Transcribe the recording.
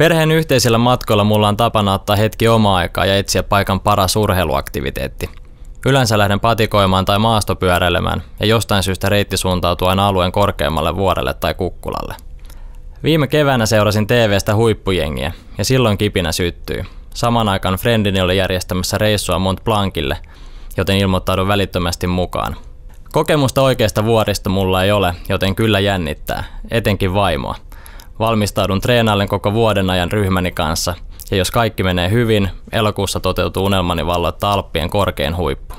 Perheen yhteisillä matkoilla mulla on tapana ottaa hetki omaa aikaa ja etsiä paikan paras urheiluaktiviteetti. Yleensä lähden patikoimaan tai maastopyöräilemään ja jostain syystä reitti suuntautuu aina alueen korkeammalle vuorelle tai kukkulalle. Viime keväänä seurasin TV-stä huippujengiä ja silloin kipinä syttyi. Saman aikaan Friendini oli järjestämässä reissua Mont Blancille, joten ilmoittaudun välittömästi mukaan. Kokemusta oikeasta vuorista mulla ei ole, joten kyllä jännittää, etenkin vaimoa – Valmistaudun treenaillen koko vuoden ajan ryhmäni kanssa, ja jos kaikki menee hyvin, elokuussa toteutuu unelmani valloittaa Alppien korkein huippu.